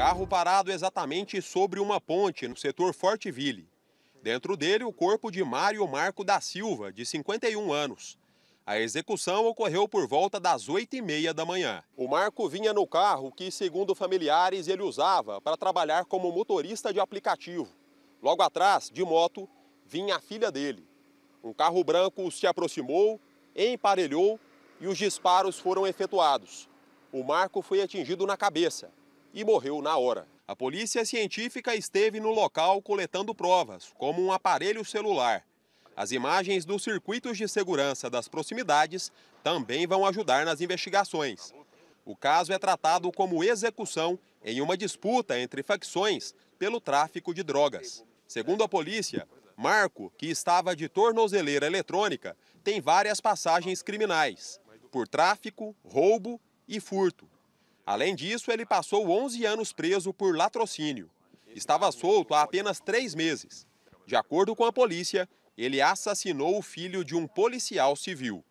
Carro parado exatamente sobre uma ponte no setor Ville. Dentro dele, o corpo de Mário Marco da Silva, de 51 anos. A execução ocorreu por volta das 8h30 da manhã. O Marco vinha no carro que, segundo familiares, ele usava para trabalhar como motorista de aplicativo. Logo atrás, de moto, vinha a filha dele. Um carro branco se aproximou, emparelhou e os disparos foram efetuados. O Marco foi atingido na cabeça e morreu na hora. A polícia científica esteve no local coletando provas, como um aparelho celular. As imagens dos circuitos de segurança das proximidades também vão ajudar nas investigações. O caso é tratado como execução em uma disputa entre facções pelo tráfico de drogas. Segundo a polícia, Marco, que estava de tornozeleira eletrônica, tem várias passagens criminais por tráfico, roubo e furto. Além disso, ele passou 11 anos preso por latrocínio. Estava solto há apenas três meses. De acordo com a polícia, ele assassinou o filho de um policial civil.